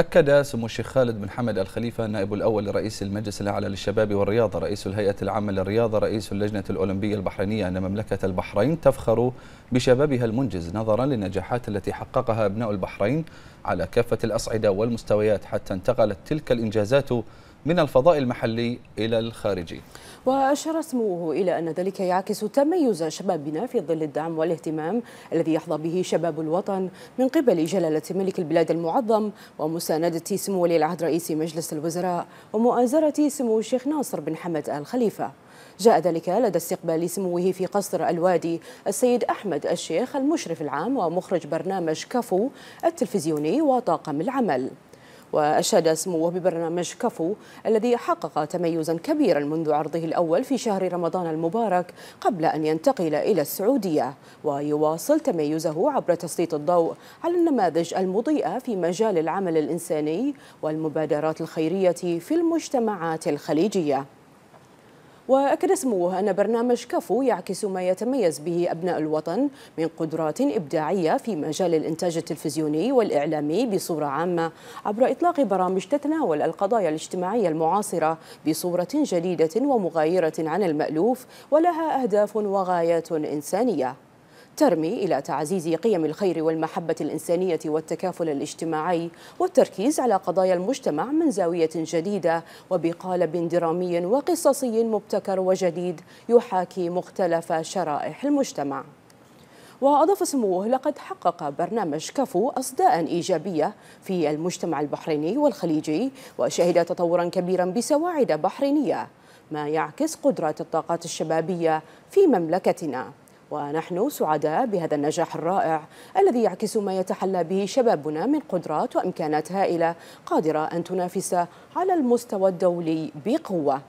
أكد سمو الشيخ خالد بن حمد الخليفة النائب الأول لرئيس المجلس الأعلى للشباب والرياضة رئيس الهيئة العامة للرياضة رئيس اللجنة الأولمبية البحرينية أن مملكة البحرين تفخر بشبابها المنجز نظرا للنجاحات التي حققها أبناء البحرين على كافة الأصعدة والمستويات حتى انتقلت تلك الإنجازات من الفضاء المحلي إلى الخارجي وأشار سموه إلى أن ذلك يعكس تميز شبابنا في ظل الدعم والاهتمام الذي يحظى به شباب الوطن من قبل جلالة ملك البلاد المعظم ومساندة سمو ولي العهد رئيس مجلس الوزراء ومؤازرة سمو الشيخ ناصر بن حمد آل خليفة جاء ذلك لدى استقبال سموه في قصر الوادي السيد أحمد الشيخ المشرف العام ومخرج برنامج كفو التلفزيوني وطاقم العمل وأشاد سموه ببرنامج كفو الذي حقق تميزا كبيرا منذ عرضه الأول في شهر رمضان المبارك قبل أن ينتقل إلى السعودية ويواصل تميزه عبر تسليط الضوء على النماذج المضيئة في مجال العمل الإنساني والمبادرات الخيرية في المجتمعات الخليجية وأكد سموه أن برنامج كفو يعكس ما يتميز به أبناء الوطن من قدرات إبداعية في مجال الإنتاج التلفزيوني والإعلامي بصورة عامة عبر إطلاق برامج تتناول القضايا الاجتماعية المعاصرة بصورة جديدة ومغايرة عن المألوف ولها أهداف وغايات إنسانية ترمي إلى تعزيز قيم الخير والمحبة الإنسانية والتكافل الاجتماعي والتركيز على قضايا المجتمع من زاوية جديدة وبقالب درامي وقصصي مبتكر وجديد يحاكي مختلف شرائح المجتمع وأضاف سموه لقد حقق برنامج كفو أصداء إيجابية في المجتمع البحريني والخليجي وشهد تطورا كبيرا بسواعد بحرينية ما يعكس قدرات الطاقات الشبابية في مملكتنا ونحن سعداء بهذا النجاح الرائع الذي يعكس ما يتحلى به شبابنا من قدرات وإمكانات هائلة قادرة أن تنافس على المستوى الدولي بقوة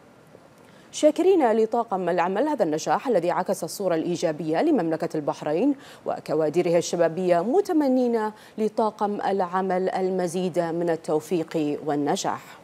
شاكرين لطاقم العمل هذا النجاح الذي عكس الصورة الإيجابية لمملكة البحرين وكوادرها الشبابية متمنين لطاقم العمل المزيد من التوفيق والنجاح